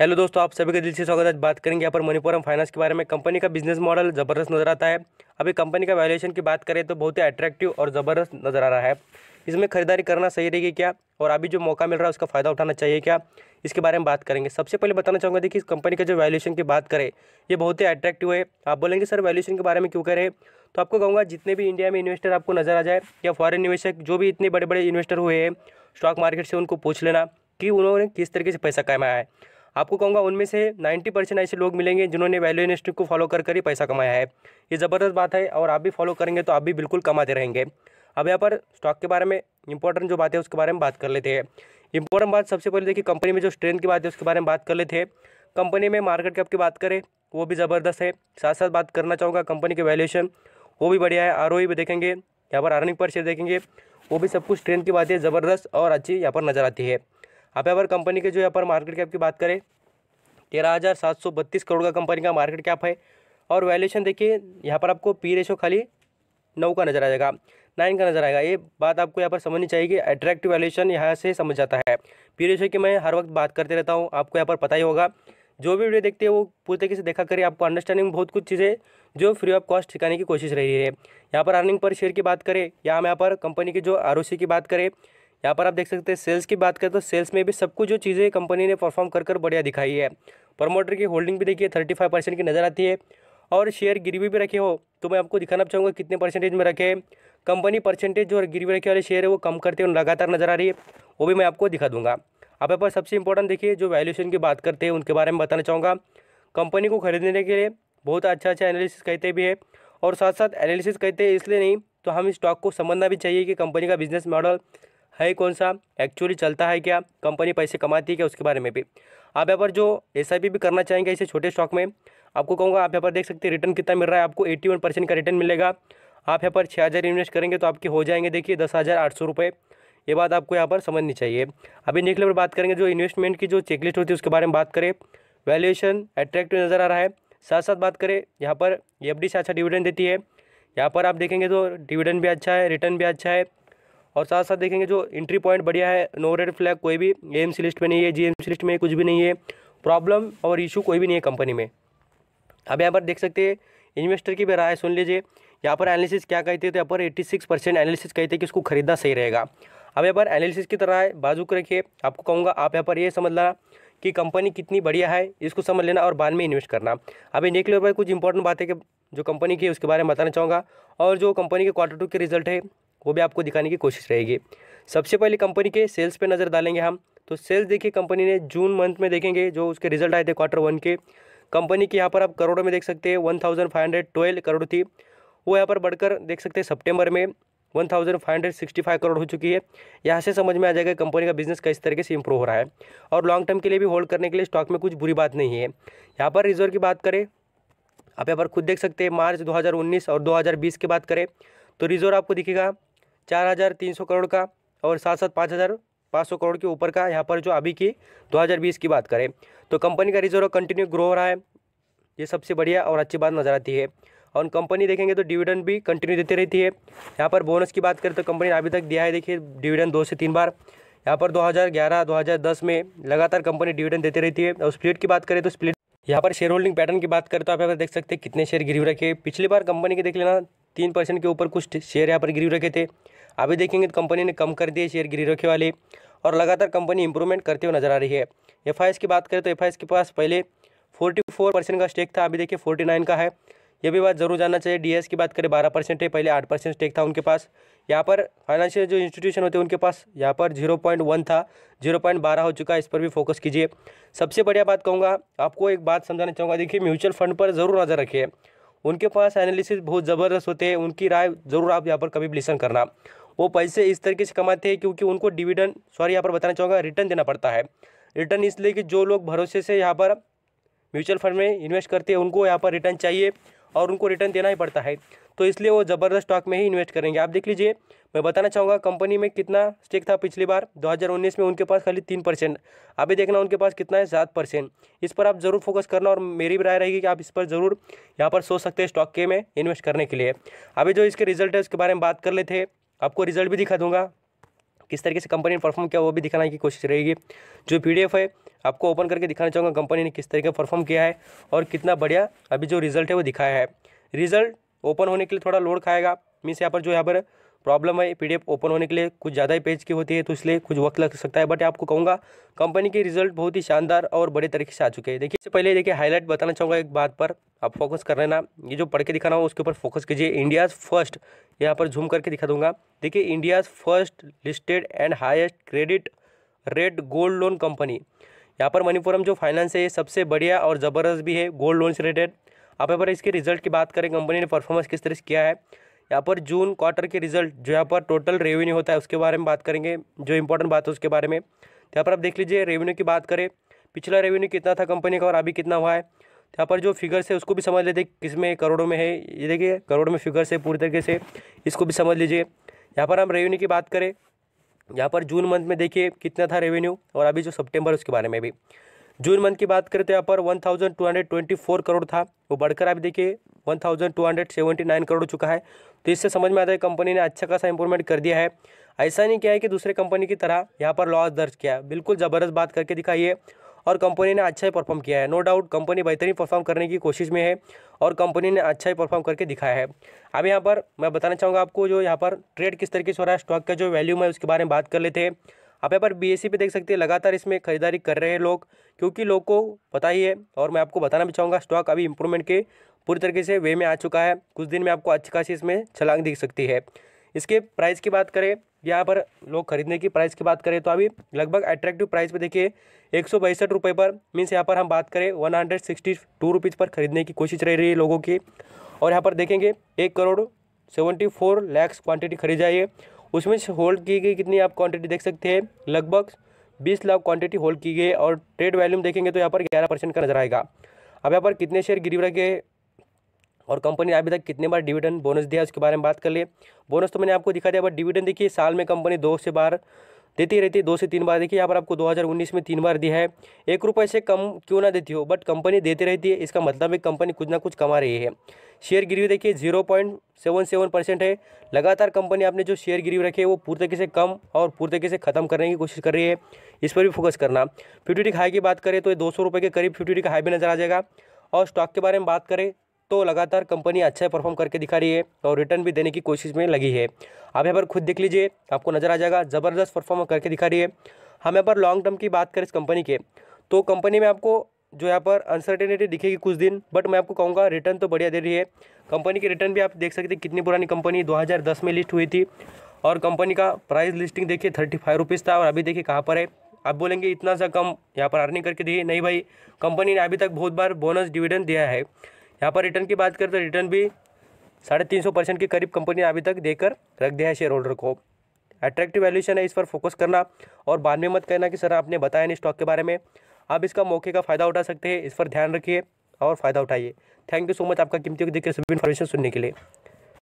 hello दोस्तों आप सभी का दिल से स्वागत है बात करेंगे यहाँ पर मणिपुरम फाइनेंस के बारे में कंपनी का बिजनेस मॉडल ज़बरदस्त नज़र आता है अभी कंपनी का वैल्यूएशन की बात करें तो बहुत ही अट्रैक्टिव और ज़बरदस्त नज़र आ रहा है इसमें खरीदारी करना सही रहेगी क्या और अभी जो मौका मिल रहा है उसका फ़ायदा उठाना चाहिए क्या इसके बारे में बात करेंगे सबसे पहले बताना चाहूँगा देखिए इस कंपनी का जो वैल्यूएशन की बात करें ये बहुत ही अट्रैक्टिव है आप बोलेंगे सर वैल्यूएशन के बारे में क्यों करें तो आपको कहूँगा जितने भी इंडिया में इन्वेस्टर आपको नज़र आ जाए या फॉरन निवेशक जो भी इतने बड़े बड़े इन्वेस्टर हुए हैं स्टॉक मार्केट से उनको पूछ लेना कि उन्होंने किस तरीके से पैसा कमाया है आपको कहूँगा उनमें से नाइन्टी परसेंट ऐसे लोग मिलेंगे जिन्होंने वैल्यू इन्वेस्टिंग को फॉलो कर कर ही पैसा कमाया है ये ज़बरदस्त बात है और आप भी फॉलो करेंगे तो आप भी बिल्कुल कमाते रहेंगे अब यहाँ पर स्टॉक के बारे में इंपॉर्टेंट जो बात है उसके बारे में बात कर लेते हैं इंपॉर्टेंट बात सबसे पहले देखिए कंपनी में जो स्ट्रेंथ की बात है उसके बारे में बात कर लेते हैं कंपनी में मार्केट कैप की बात करें वो भी ज़बरदस्त है साथ साथ बात करना चाहूँगा कंपनी के वैल्यूएशन वो भी बढ़िया है आर e भी देखेंगे यहाँ पर अर्निंग पर शेयर देखेंगे वो भी सब कुछ ट्रेंड की बात है ज़बरदस्त और अच्छी यहाँ पर नज़र आती है यहाँ पर अगर कंपनी के जो यहाँ पर मार्केट कैप की बात करें तेरह हज़ार सात सौ बत्तीस करोड़ का कंपनी का मार्केट कैप है और वैल्यूशन देखिए यहाँ पर आपको पी रेशो खाली नौ का नज़र आ जाएगा नाइन का नज़र आएगा ये बात आपको यहाँ पर समझनी चाहिए कि अट्रैक्टिव वैल्यूशन यहाँ से समझ जाता है पी रेशो की मैं हर वक्त बात करते रहता हूँ आपको यहाँ पर पता ही होगा जो भी वीडियो देखते हैं वो पूरे तरीके से देखा करिए आपको अंडरस्टैंडिंग बहुत कुछ चीज़ें जो फ्री ऑफ कॉस्ट सिखाने की कोशिश रही है यहाँ पर अर्निंग पर शेयर की बात करें या हम यहाँ पर कंपनी की जो आर की बात करें यहाँ पर आप देख सकते हैं सेल्स की बात करें तो सेल्स में भी सब कुछ जो चीज़ें कंपनी ने परफॉर्म कर कर बढ़िया दिखाई है प्रमोटर की होल्डिंग भी देखिए थर्टी फाइव परसेंट की नज़र आती है और शेयर गिरवी भी रखे हो तो मैं आपको दिखाना चाहूँगा कितने परसेंटेज में रखे कंपनी परसेंटेज जो गिरवी रखे वाले शेयर है वो कम करते हैं लगातार नज़र आ रही है वो भी मैं आपको दिखा दूँगा आप यहाँ पर सबसे इंपॉर्टेंट देखिए जो वैल्यूशन की बात करते हैं उनके बारे में बताना चाहूँगा कंपनी को खरीदने के लिए बहुत अच्छा अच्छा एनालिसिस कहते भी है और साथ साथ एनालिसिस कहते हैं इसलिए नहीं तो हम इस स्टॉक को समझना भी चाहिए कि कंपनी का बिजनेस मॉडल है कौन सा एक्चुअली चलता है क्या कंपनी पैसे कमाती है क्या उसके बारे में भी आप यहाँ पर जो एस भी करना चाहेंगे इसे छोटे स्टॉक में आपको कहूँगा आप यहाँ पर देख सकते हैं रिटर्न कितना मिल रहा है आपको एट्टी वन परसेंट का रिटर्न मिलेगा आप यहाँ पर छः हज़ार इन्वेस्ट करेंगे तो आपके हो जाएंगे देखिए दस हज़ार आठ सौ रुपये ये बात आपको यहाँ पर समझनी चाहिए अभी नेक्स्ट लेवल बात करेंगे जो इन्वेस्टमेंट की जो चेकलिस्ट होती है उसके बारे में बात करें वैल्यूएशन अट्रैक्टिव नज़र आ रहा है साथ साथ बात करें यहाँ पर एफ से अच्छा डिविडेंड देती है यहाँ पर आप देखेंगे तो डिविडेंड भी अच्छा है रिटर्न भी अच्छा है और साथ साथ देखेंगे जो इंट्री पॉइंट बढ़िया है नो रेड फ्लैग कोई भी एम लिस्ट में नहीं है जी लिस्ट में कुछ भी नहीं है प्रॉब्लम और इशू कोई भी नहीं है कंपनी में अब यहाँ पर देख सकते हैं इन्वेस्टर की भी राय सुन लीजिए यहाँ पर एनालिसिस क्या कहते हैं तो यहाँ पर 86 परसेंट एनालिसिस कहते हैं कि इसको खरीदना सही रहेगा अब यहाँ पर एनालिसिस की तरह है बाजू को रखिए आपको कहूँगा आप यहाँ पर ये समझ लेना कि कंपनी कितनी बढ़िया है इसको समझ लेना और बाद में इन्वेस्ट करना अभी निकले पर कुछ इंपॉर्टेंट बातें जो कंपनी की है उसके बारे में बताना चाहूँगा और जो कंपनी के क्वार्टर टू के रिजल्ट है वो भी आपको दिखाने की कोशिश रहेगी सबसे पहले कंपनी के सेल्स पे नज़र डालेंगे हम तो सेल्स देखिए कंपनी ने जून मंथ में देखेंगे जो उसके रिजल्ट आए थे क्वार्टर वन के कंपनी की यहाँ पर आप करोड़ों में देख सकते हैं one thousand five hundred twelve crore थी वो यहाँ पर बढ़कर देख सकते हैं सितंबर में one thousand five hundred sixty five crore हो चुकी है यहाँ से समझ में आ जाएगा कंपनी का बिजनेस किस तरीके से इंप्रूव हो रहा है और लॉन्ग टर्म के लिए भी होल्ड करने के लिए स्टॉक में कुछ बुरी बात नहीं है यहाँ पर रिजर्व की बात करें आप यहाँ पर खुद देख सकते हैं मार्च 2019 और 2020 की बात करें तो रिजर्व आपको दिखेगा चार हज़ार तीन सौ करोड़ का और साथ साथ पाँच हज़ार पाँच सौ करोड़ के ऊपर का यहाँ पर जो अभी की 2020 की बात करें तो कंपनी का रिजर्व कंटिन्यू ग्रो हो रहा है ये सबसे बढ़िया और अच्छी बात नज़र आती है और कंपनी देखेंगे तो डिविडेंड भी कंटिन्यू देती रहती है यहाँ पर बोनस की बात करें तो कंपनी ने अभी तक दिया है देखिए डिविडेंड दो से तीन बार यहाँ पर हज़ार दस में लगातार कंपनी डिविडेंड देती रहती है और स्प्लिट की बात करें तो स्प्लिट यहाँ पर शेयर होल्डिंग पैटर्न की बात करें तो आप यहाँ पर देख सकते हैं कितने शेयर गिरवी रखे पिछली बार कंपनी के देख लेना तीन परसेंट के ऊपर कुछ शेयर यहाँ पर गिरवी रखे थे अभी देखेंगे तो कंपनी ने कम कर दिए शेयर गिरी रखे वाले और लगातार कंपनी इंप्रूवमेंट करते हुए नजर आ रही है एफ की बात करें तो एफ के पास पहले फोर्टी फोर परसेंट का स्टेक था अभी देखिए फोर्टी नाइन का है ये भी बात जरूर जानना चाहिए डीएस की बात करें बारह परसेंट है पहले आठ परसेंट स्टेक था उनके पास यहाँ पर फाइनेंशियल जो इंस्टीट्यूशन होते हैं उनके पास यहाँ पर जीरो पॉइंट वन था जीरो पॉइंट बारह हो चुका है इस पर भी फोकस कीजिए सबसे बढ़िया बात कहूँगा आपको एक बात समझाना चाहूँगा देखिए म्यूचुअल फंड पर ज़रूर नज़र रखिए उनके पास एनालिसिस बहुत ज़बरदस्त होते हैं उनकी राय ज़रूर आप यहाँ पर कभी भी लिसन करना वो पैसे इस तरीके से कमाते हैं क्योंकि उनको डिविडेंड सॉरी यहाँ पर बताना चाहूँगा रिटर्न देना पड़ता है रिटर्न इसलिए कि जो लोग भरोसे से यहाँ पर म्यूचुअल फंड में इन्वेस्ट करते हैं उनको यहाँ पर रिटर्न चाहिए और उनको रिटर्न देना ही पड़ता है तो इसलिए वो ज़बरदस्त स्टॉक में ही इन्वेस्ट करेंगे आप देख लीजिए मैं बताना चाहूँगा कंपनी में कितना स्टेक था पिछली बार 2019 में उनके पास खाली तीन परसेंट अभी देखना उनके पास कितना है सात परसेंट इस पर आप ज़रूर फोकस करना और मेरी भी राय रहेगी कि आप इस पर ज़रूर यहाँ पर सोच सकते हैं स्टॉक के में इन्वेस्ट करने के लिए अभी जो इसके रिजल्ट है उसके बारे में बात कर लेते हैं आपको रिजल्ट भी दिखा दूंगा किस तरीके से कंपनी ने परफॉर्म किया वो भी दिखाने की कोशिश रहेगी जो पी है आपको ओपन करके दिखाना चाहूँगा कंपनी ने किस तरीके परफॉर्म किया है और कितना बढ़िया अभी जो रिजल्ट है वो दिखाया है रिजल्ट ओपन होने के लिए थोड़ा लोड खाएगा मीन्स यहाँ पर जो यहाँ पर प्रॉब्लम है पीडीएफ ओपन होने के लिए कुछ ज़्यादा ही पेज की होती है तो इसलिए कुछ वक्त लग सकता है बट आपको कहूँगा कंपनी के रिजल्ट बहुत ही शानदार और बड़े तरीके से आ चुके हैं देखिए इससे पहले देखिए हाईलाइट बताना चाहूँगा एक बात पर आप फोकस कर लेना ये जो पढ़ के दिखाना हो उसके ऊपर फोकस कीजिए इंडियाज़ फर्स्ट यहाँ पर जूम करके दिखा दूंगा देखिए India's first listed and highest credit rate gold loan company यहाँ पर मणिपुरम जो फाइनेंस है ये सबसे बढ़िया और ज़बरदस्त भी है गोल्ड लोन से रिलेटेड आप यहाँ पर इसके रिजल्ट की बात करें कंपनी ने परफॉर्मेंस किस तरह से किया है यहाँ पर जून क्वार्टर के रिजल्ट जो यहाँ पर टोटल रेवेन्यू होता है उसके बारे में बात करेंगे जो इंपॉर्टेंट बात है उसके बारे में तो यहाँ पर आप देख लीजिए रेवेन्यू की बात करें पिछला रेवेन्यू कितना था कंपनी का और अभी कितना हुआ है तो यहाँ पर जो फिगर्स है उसको भी समझ लेते किस में करोड़ों में है ये देखिए करोड़ों में फिगर्स है पूरी तरीके से इसको भी समझ लीजिए यहाँ पर हम रेवेन्यू की बात करें यहाँ पर जून मंथ में देखिए कितना था रेवेन्यू और अभी जो सेप्टेम्बर उसके बारे में भी जून मंथ की बात करें तो यहाँ पर 1224 करोड़ था वो बढ़कर आप देखिए 1279 करोड़ चुका है तो इससे समझ में आता है कंपनी ने अच्छा खासा इंप्रूवमेंट कर दिया है ऐसा नहीं किया है कि दूसरे कंपनी की तरह यहाँ पर लॉस दर्ज किया है बिल्कुल ज़बरदस्त बात करके दिखाई है और कंपनी ने अच्छा ही परफॉर्म किया है नो डाउट कंपनी बेहतरीन परफॉर्म करने की कोशिश में है और कंपनी ने अच्छा ही परफॉर्म करके दिखाया है अब यहाँ पर मैं बताना चाहूँगा आपको जो यहाँ पर ट्रेड किस तरीके से हो रहा है स्टॉक का जो वैल्यूम है उसके बारे में बात कर लेते हैं आप यहाँ पर बी e पे देख सकते हैं लगातार इसमें खरीदारी कर रहे हैं लोग क्योंकि लोग को पता ही है और मैं आपको बताना भी चाहूँगा स्टॉक अभी इंप्रूवमेंट के पूरी तरीके से वे में आ चुका है कुछ दिन में आपको अच्छी खासी इसमें छलांग दिख सकती है इसके प्राइस की बात करें यहाँ पर लोग खरीदने की प्राइस की बात करें तो अभी लगभग अट्रैक्टिव प्राइस पे देखिए एक सौ बैसठ रुपये पर मीन्स यहाँ पर हम बात करें one hundred sixty two rupees पर खरीदने की कोशिश रह रही है लोगों की और यहाँ पर देखेंगे एक crore seventy four lakhs quantity खरीदाइए उसमें से होल्ड की गई कितनी आप क्वांटिटी देख सकते हैं लगभग बीस लाख क्वांटिटी होल्ड की गई और ट्रेड वैल्यूम देखेंगे तो यहाँ पर ग्यारह परसेंट का नजर आएगा अब यहाँ पर कितने शेयर गिरी रखे और कंपनी ने अभी तक कितने बार डिविडेंड बोनस दिया उसके बारे में बात कर ले बोनस तो मैंने आपको दिखा दिया बट डिविडेंड देखिए साल में कंपनी दो से बार देती रहती है दो से तीन बार देखिए यहाँ पर आपको 2019 में तीन बार दिया है एक रुपये से कम क्यों ना देती हो बट कंपनी देती रहती है इसका मतलब है कंपनी कुछ ना कुछ कमा रही है शेयर गिरवी देखिए zero point seven seven percent है लगातार कंपनी आपने जो शेयर गिरवी रखे है वो पूरी तरीके से कम और पूरी तरीके से खत्म करने की कोशिश कर रही है इस पर भी फोकस करना फ्यूटिटिक हाई की बात करें तो ये दो सौ रुपये के करीब फ्यूटिटिक हाई भी नजर आ जाएगा और स्टॉक के बारे में बात करें तो लगातार कंपनी अच्छा परफॉर्म करके दिखा रही है और रिटर्न भी देने की कोशिश में लगी है आप यहाँ पर खुद देख लीजिए आपको नज़र आ जाएगा ज़बरदस्त परफॉर्म करके दिखा रही है हम यहाँ पर लॉन्ग टर्म की बात करें इस कंपनी के तो कंपनी में आपको जो यहाँ पर अनसर्टेनिटी दिखेगी कुछ दिन बट मैं आपको कहूँगा रिटर्न तो बढ़िया दे रही है कंपनी के रिटर्न भी आप देख सकते हैं कितनी पुरानी कंपनी 2010 में लिस्ट हुई थी और कंपनी का प्राइस लिस्टिंग देखिए थर्टी फाइव रुपीज़ था और अभी देखिए कहाँ पर है आप बोलेंगे इतना सा कम यहाँ पर अर्निंग करके दिए नहीं भाई कंपनी ने अभी तक बहुत बार बोनस डिविडेंड दिया है यहाँ पर रिटर्न की बात करें तो रिटर्न भी साढ़े तीन सौ परसेंट के करीब कंपनी ने अभी तक देकर रख दिया है शेयर होल्डर को अट्रैक्टिव वैल्यूशन है इस पर फोकस करना और बाद में मत कहना कि सर आपने बताया नहीं स्टॉक के बारे में आप इसका मौके का फ़ायदा उठा सकते हैं इस पर ध्यान रखिए और फ़ायदा उठाइए थैंक यू सो मच आपका कीमती दिक्कत सभी इन्फॉर्मेशन सुनने के लिए